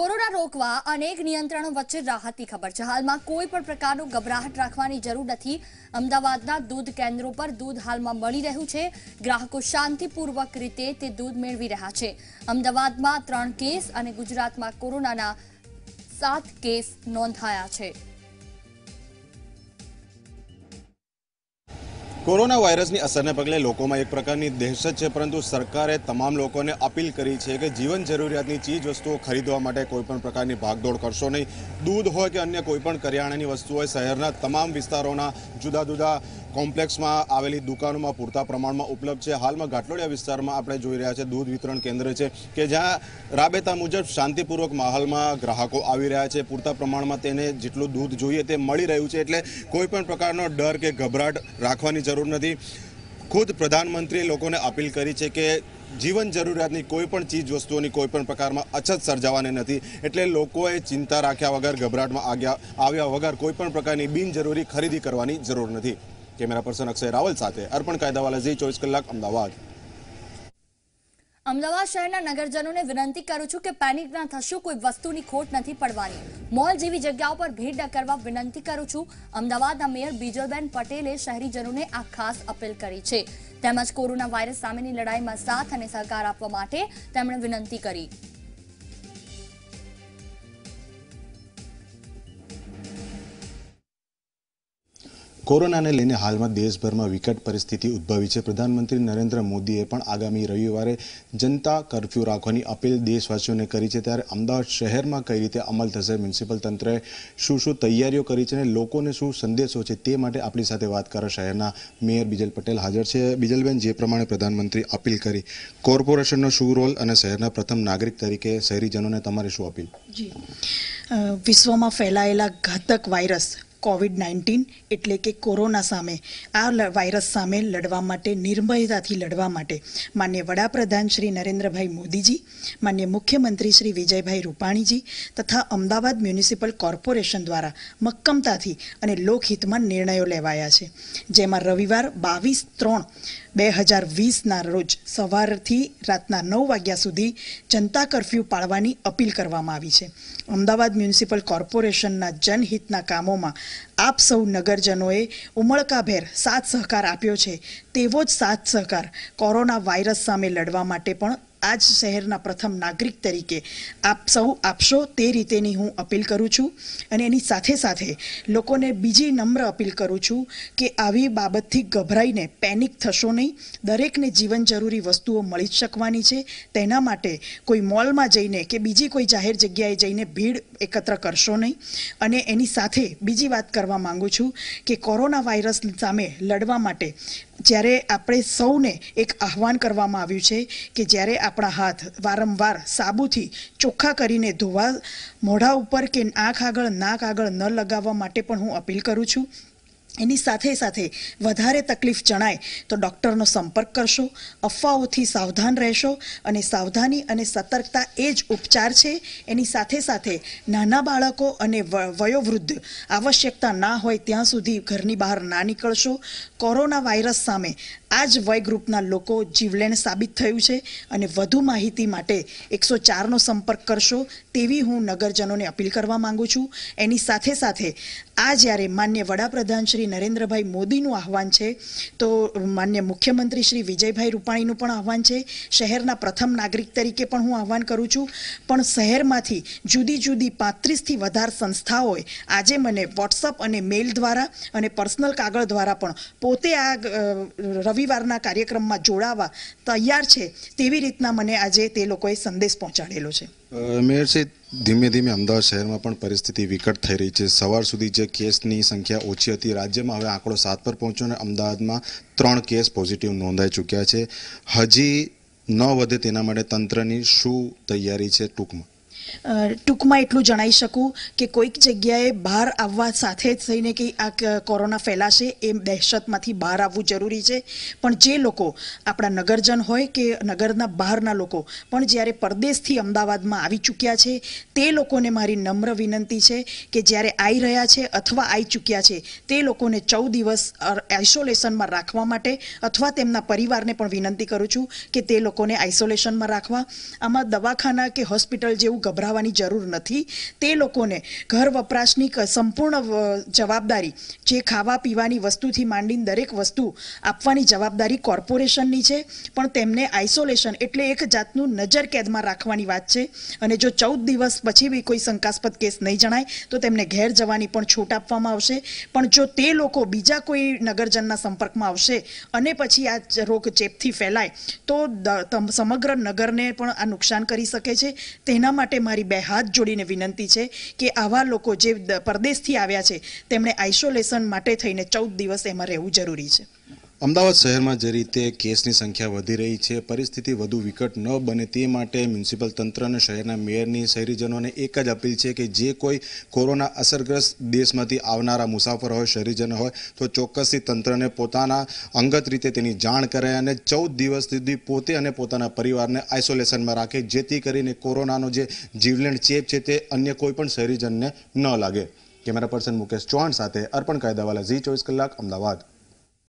corona રોકવા અનેક નિયંત્રણો વચ્ચે રાહતની ખબર છે હાલમાં કોઈ પણ પ્રકારનું ગભરાહટ રાખવાની જરૂર નથી અમદાવાદના દૂધ કેન્દ્રો પર દૂધ હાલમાં મળી રહ્યું છે ગ્રાહકો શાંતિપૂર્વક રીતે તે દૂધ મેળવી રહ્યા છે અમદાવાદમાં ત્રણ કેસ અને ગુજરાતમાં કોરોનાના સાત કેસ નોંધાયા છે કોરોના વાયરસની અસરને પગલે લોકોમાં એક પ્રકારની દહેશત છે પરંતુ સરકારે તમામ લોકોને અપીલ કરી છે કે જીવન જરૂરિયાતની ચીજ વસ્તુઓ ખરીદવા માટે કોઈપણ પ્રકારની ભાગદોડ કરશો નહીં દૂધ હોય કે અન્ય કોઈપણ કરિયાણાની વસ્તુ હોય શહેરના તમામ વિસ્તારોના જુદા જુદા કોમ્પ્લેક્સમાં આવેલી દુકાનોમાં પૂરતા પ્રમાણમાં ઉપલબ્ધ છે હાલમાં ઘાટલોડિયા વિસ્તારમાં આપણે જોઈ રહ્યા છે દૂધ વિતરણ કેન્દ્ર છે કે જ્યાં રાબેતા મુજબ શાંતિપૂર્વક માહોલમાં ગ્રાહકો આવી રહ્યા છે પૂરતા પ્રમાણમાં તેને જેટલું દૂધ જોઈએ તે મળી રહ્યું છે એટલે કોઈપણ પ્રકારનો ડર કે ગભરાટ રાખવાની જરૂર જરૂર નથી ખુદ પ્રધાનમંત્રીએ લોકોને અપીલ કરી છે કે જીવન જરૂરિયાતની કોઈ પણ ચીજ વસ્તુઓની કોઈ પણ પ્રકારમાં અછત સર્જાવાની નથી એટલે લોકોએ ચિંતા રાખ્યા વગર ગભરાટમાં આગ્યા આવ્યા વગર કોઈ પણ પ્રકારની બિનજરૂરી ખરીદી કરવાની જરૂર નથી કેમેરા પર્સન અક્ષય રાવલ સાથે અર્પણ કાયદાવાલા ઝી ચોવીસ કલાક અમદાવાદ અમદાવાદ શહેરના નગરજનોને વિનંતી કરું છું કે પેનિક ના થશો કોઈ વસ્તુની ખોટ નથી પડવાની મોલ જેવી જગ્યાઓ પર ભીડ ન કરવા વિનંતી કરું છું અમદાવાદના મેયર બીજલબેન પટેલે શહેરીજનોને આ ખાસ અપીલ કરી છે તેમજ કોરોના વાયરસ સામેની લડાઈમાં સાથ અને સહકાર આપવા માટે તેમણે વિનંતી કરી કોરોનાને લઈને હાલમાં દેશભરમાં વિકટ પરિસ્થિતિ ઉદ્ભવી છે પ્રધાનમંત્રી નરેન્દ્ર મોદીએ પણ આગામી રવિવારે જનતા કરફ્યુ રાખવાની અપીલ દેશવાસીઓને કરી છે ત્યારે અમદાવાદ શહેરમાં કઈ રીતે અમલ થશે મ્યુનિસિપલ તંત્રએ શું શું તૈયારીઓ કરી છે અને લોકોને શું સંદેશો છે તે માટે આપણી સાથે વાત કરે શહેરના મેયર બિજલ પટેલ હાજર છે બીજલબેન જે પ્રમાણે પ્રધાનમંત્રી અપીલ કરી કોર્પોરેશનનો શું રોલ અને શહેરના પ્રથમ નાગરિક તરીકે શહેરીજનોને તમારી શું અપીલ વિશ્વમાં ફેલાયેલા ઘાતક વાયરસ કોવિડ નાઇન્ટીન એટલે કે કોરોના સામે આ વાયરસ સામે લડવા માટે નિર્ભયતાથી લડવા માટે માન્ય વડાપ્રધાન શ્રી નરેન્દ્રભાઈ મોદીજી માન્ય મુખ્યમંત્રી શ્રી વિજયભાઈ રૂપાણીજી તથા અમદાવાદ મ્યુનિસિપલ કોર્પોરેશન દ્વારા મક્કમતાથી અને લોકહિતમાં નિર્ણયો લેવાયા છે જેમાં રવિવાર બાવીસ ત્રણ બે હજાર વીસના રોજ સવારથી રાતના નવ વાગ્યા સુધી જનતા કરફ્યુ પાળવાની અપીલ કરવામાં આવી છે અમદાવાદ મ્યુનિસિપલ કોર્પોરેશનના જનહિતના કામોમાં આપ સૌ નગરજનોએ ઉમળકાભેર સાથ સહકાર આપ્યો છે તેવો જ સાથ સહકાર કોરોના વાયરસ સામે લડવા માટે પણ આજ શહેરના પ્રથમ નાગરિક તરીકે આપ સૌ આપશો તે રીતેની હું અપીલ કરું છું અને એની સાથે સાથે લોકોને બીજી નમ્ર અપીલ કરું છું કે આવી બાબતથી ગભરાઈને પેનિક થશો નહીં દરેકને જીવન જરૂરી વસ્તુઓ મળી જ શકવાની છે તેના માટે કોઈ મોલમાં જઈને કે બીજી કોઈ જાહેર જગ્યાએ જઈને ભીડ એકત્ર કરશો નહીં અને એની સાથે બીજી વાત કરવા માંગુ છું કે કોરોના વાયરસ સામે લડવા માટે જ્યારે આપણે સૌને એક આહવાન કરવામાં આવ્યું છે કે જ્યારે આપણા હાથ વારંવાર સાબુથી ચોખ્ખા કરીને ધોવા મોઢા ઉપર કે આંખ આગળ નાક આગળ ન લગાવવા માટે પણ હું અપીલ કરું છું એની સાથે સાથે વધારે તકલીફ જણાય તો ડૉક્ટરનો સંપર્ક કરશો અફવાઓથી સાવધાન રહેશો અને સાવધાની અને સતર્કતા એ જ ઉપચાર છે એની સાથે સાથે નાના બાળકો અને વયોવૃદ્ધ આવશ્યકતા ના હોય ત્યાં સુધી ઘરની બહાર ના નીકળશો કોરોના વાયરસ સામે આ જ વય ગ્રુપના લોકો જીવલેણ સાબિત થયું છે અને વધુ માહિતી માટે એકસો ચારનો સંપર્ક કરશો તેવી હું નગરજનોને અપીલ કરવા માગું છું એની સાથે સાથે આ જ્યારે માન્ય વડાપ્રધાન શ્રી શ્રી નરેન્દ્રભાઈ મોદીનું આહવાન છે તો માન્ય મુખ્યમંત્રી શ્રી વિજયભાઈ રૂપાણીનું પણ આહવાન છે શહેરના પ્રથમ નાગરિક તરીકે પણ હું આહવાન કરું છું પણ શહેરમાંથી જુદી જુદી પાંત્રીસથી વધારે સંસ્થાઓએ આજે મને વોટ્સઅપ અને મેઇલ દ્વારા અને પર્સનલ કાગળ દ્વારા પણ પોતે આ રવિવારના કાર્યક્રમમાં જોડાવા તૈયાર છે તેવી રીતના મને આજે તે લોકોએ સંદેશ પહોંચાડેલો છે મેયરશ્રી ધીમે ધીમે અમદાવાદ શહેરમાં પણ પરિસ્થિતિ વિકટ થઈ રહી છે સવાર સુધી જે કેસની સંખ્યા ઓછી હતી રાજ્યમાં હવે આંકડો સાત પર પહોંચ્યો અને અમદાવાદમાં ત્રણ કેસ પોઝિટિવ નોંધાઈ ચૂક્યા છે હજી ન વધે તેના માટે તંત્રની શું તૈયારી છે ટૂંકમાં ટૂંકમાં એટલું જણાવી શકું કે કોઈક જગ્યાએ બહાર આવવા સાથે જ થઈને કે આ કોરોના ફેલાશે એ દહેશતમાંથી બહાર આવવું જરૂરી છે પણ જે લોકો આપણા નગરજન હોય કે નગરના બહારના લોકો પણ જ્યારે પરદેશથી અમદાવાદમાં આવી ચૂક્યા છે તે લોકોને મારી નમ્ર વિનંતી છે કે જ્યારે આવી રહ્યા છે અથવા આવી ચૂક્યા છે તે લોકોને ચૌદ દિવસ આઇસોલેશનમાં રાખવા માટે અથવા તેમના પરિવારને પણ વિનંતી કરું છું કે તે લોકોને આઇસોલેશનમાં રાખવા આમાં દવાખાના કે હોસ્પિટલ જેવું ગભરા ગભરાવાની જરૂર નથી તે લોકોને ઘર વપરાશની સંપૂર્ણ જવાબદારી જે ખાવા પીવાની વસ્તુથી માંડીને દરેક વસ્તુ આપવાની જવાબદારી કોર્પોરેશનની છે પણ તેમને આઇસોલેશન એટલે એક જાતનું નજર કેદમાં રાખવાની વાત છે અને જો ચૌદ દિવસ પછી બી કોઈ શંકાસ્પદ કેસ નહીં જણાય તો તેમને ઘેર જવાની પણ છૂટ આપવામાં આવશે પણ જો તે લોકો બીજા કોઈ નગરજનના સંપર્કમાં આવશે અને પછી આ રોગ ચેપથી ફેલાય તો સમગ્ર નગરને પણ આ નુકસાન કરી શકે છે તેના માટે મારી બે હાથ જોડીને વિનંતી છે કે આવા લોકો જે પરદેશથી આવ્યા છે તેમણે આઇસોલેશન માટે થઈને ચૌદ દિવસ એમાં રહેવું જરૂરી છે અમદાવાદ શહેરમાં જે રીતે કેસની સંખ્યા વધી રહી છે પરિસ્થિતિ વધુ વિકટ ન બને તે માટે મ્યુનિસિપલ તંત્ર અને શહેરના મેયરની શહેરીજનોને એક જ અપીલ છે કે જે કોઈ કોરોના અસરગ્રસ્ત દેશમાંથી આવનારા મુસાફર હોય શહેરીજનો હોય તો ચોક્કસથી તંત્રને પોતાના અંગત રીતે તેની જાણ કરાય અને ચૌદ દિવસ સુધી પોતે અને પોતાના પરિવારને આઇસોલેશનમાં રાખે જેથી કરીને કોરોનાનો જે જીવલેણ ચેપ છે તે અન્ય કોઈ પણ શહેરીજનને ન લાગે કેમેરા પર્સન મુકેશ ચૌહાણ સાથે અર્પણ કાયદાવાલા ઝી ચોવીસ કલાક અમદાવાદ